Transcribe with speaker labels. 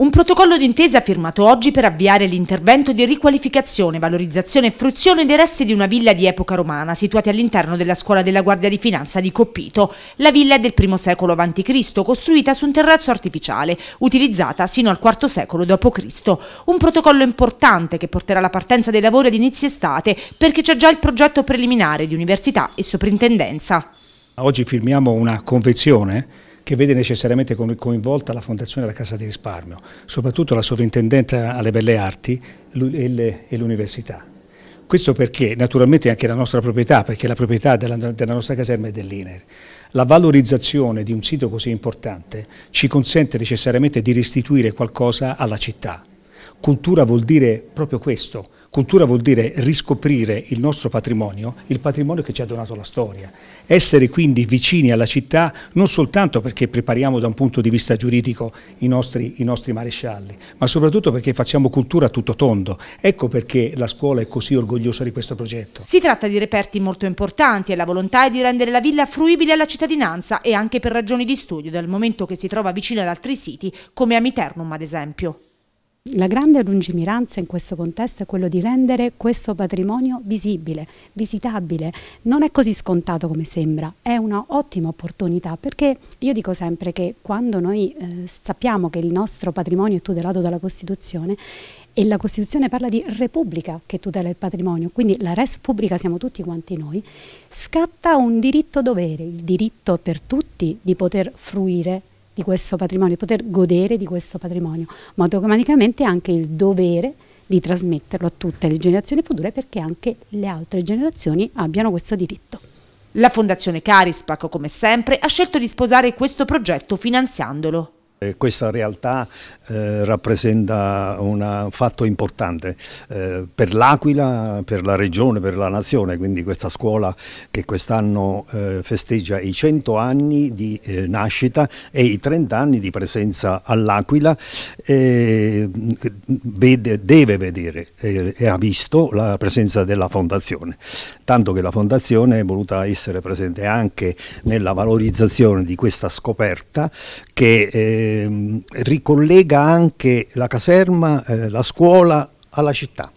Speaker 1: Un protocollo d'intesa firmato oggi per avviare l'intervento di riqualificazione, valorizzazione e fruzione dei resti di una villa di epoca romana situati all'interno della scuola della Guardia di Finanza di Coppito. La villa è del I secolo a.C., costruita su un terrazzo artificiale, utilizzata sino al IV secolo d.C. Un protocollo importante che porterà alla partenza dei lavori ad inizio estate perché c'è già il progetto preliminare di università e soprintendenza.
Speaker 2: Oggi firmiamo una convenzione che vede necessariamente coinvolta la Fondazione della Casa di Risparmio, soprattutto la sovrintendente alle Belle Arti e l'Università. Questo perché naturalmente anche la nostra proprietà, perché la proprietà della, della nostra caserma è dell'INER. La valorizzazione di un sito così importante ci consente necessariamente di restituire qualcosa alla città. Cultura vuol dire proprio questo, Cultura vuol dire riscoprire il nostro patrimonio, il patrimonio che ci ha donato la storia. Essere quindi vicini alla città non soltanto perché prepariamo da un punto di vista giuridico i nostri, i nostri marescialli, ma soprattutto perché facciamo cultura a tutto tondo. Ecco perché la scuola è così orgogliosa di questo progetto.
Speaker 1: Si tratta di reperti molto importanti e la volontà è di rendere la villa fruibile alla cittadinanza e anche per ragioni di studio, dal momento che si trova vicina ad altri siti come Amiternum ad esempio.
Speaker 3: La grande lungimiranza in questo contesto è quello di rendere questo patrimonio visibile, visitabile. Non è così scontato come sembra, è un'ottima opportunità perché io dico sempre che quando noi eh, sappiamo che il nostro patrimonio è tutelato dalla Costituzione e la Costituzione parla di repubblica che tutela il patrimonio, quindi la res pubblica siamo tutti quanti noi, scatta un diritto dovere, il diritto per tutti di poter fruire di questo patrimonio, poter godere di questo patrimonio, ma automaticamente anche il dovere di trasmetterlo a tutte le generazioni future perché
Speaker 1: anche le altre generazioni abbiano questo diritto. La Fondazione Carispac, come sempre, ha scelto di sposare questo progetto finanziandolo.
Speaker 4: Questa realtà eh, rappresenta un fatto importante eh, per l'Aquila, per la regione, per la nazione, quindi questa scuola che quest'anno eh, festeggia i 100 anni di eh, nascita e i 30 anni di presenza all'Aquila vede, deve vedere e ha visto la presenza della fondazione, tanto che la fondazione è voluta essere presente anche nella valorizzazione di questa scoperta che eh, Ehm, ricollega anche la caserma, eh, la scuola alla città.